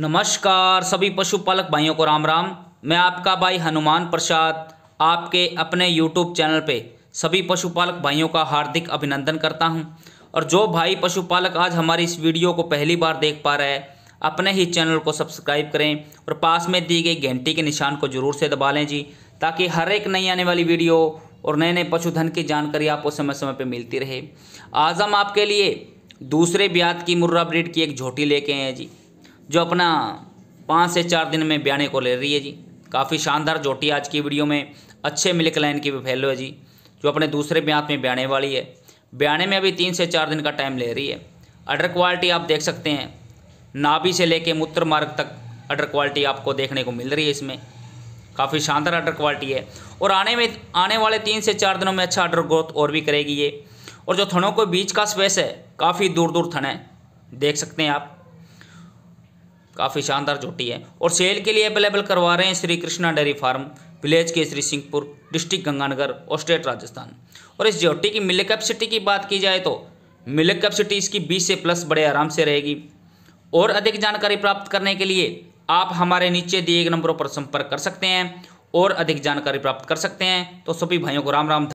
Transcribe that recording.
नमस्कार सभी पशुपालक भाइयों को राम राम मैं आपका भाई हनुमान प्रसाद आपके अपने यूट्यूब चैनल पे सभी पशुपालक भाइयों का हार्दिक अभिनंदन करता हूं और जो भाई पशुपालक आज हमारी इस वीडियो को पहली बार देख पा रहा है अपने ही चैनल को सब्सक्राइब करें और पास में दी गई घंटी के निशान को ज़रूर से दबा लें जी ताकि हर एक नई आने वाली वीडियो और नए नए पशुधन की जानकारी आपको समय समय पर मिलती रहे आज हम आपके लिए दूसरे ब्याज की मुर्रा ब्रिड की एक झोटी लेके आए हैं जी जो अपना पाँच से चार दिन में ब्याने को ले रही है जी काफ़ी शानदार जोटी आज की वीडियो में अच्छे मिल्क लाइन की भी फैलो है जी जो अपने दूसरे ब्यांत में ब्याने वाली है ब्याने में अभी तीन से चार दिन का टाइम ले रही है अडर क्वालिटी आप देख सकते हैं नाभि से लेके मूत्र मार्ग तक अडर क्वालिटी आपको देखने को मिल रही है इसमें काफ़ी शानदार अडर क्वालिटी है और आने में आने वाले तीन से चार दिनों में अच्छा अडर ग्रोथ और भी करेगी ये और जो थनों के बीच का स्पेस है काफ़ी दूर दूर थन है देख सकते हैं आप काफ़ी शानदार जोटी है और सेल के लिए अवेलेबल करवा रहे हैं Shri Krishna dairy farm village Shri Singhpur district Ganganagar और स्टेट राजस्थान और इस जोटी की मिल्क कैपेसिटी की बात की जाए तो मिल्क कैपेसिटी इसकी बीस से प्लस बड़े आराम से रहेगी और अधिक जानकारी प्राप्त करने के लिए आप हमारे नीचे दिए गए नंबरों पर संपर्क कर सकते हैं और अधिक जानकारी प्राप्त कर सकते हैं तो सभी भाइयों को राम राम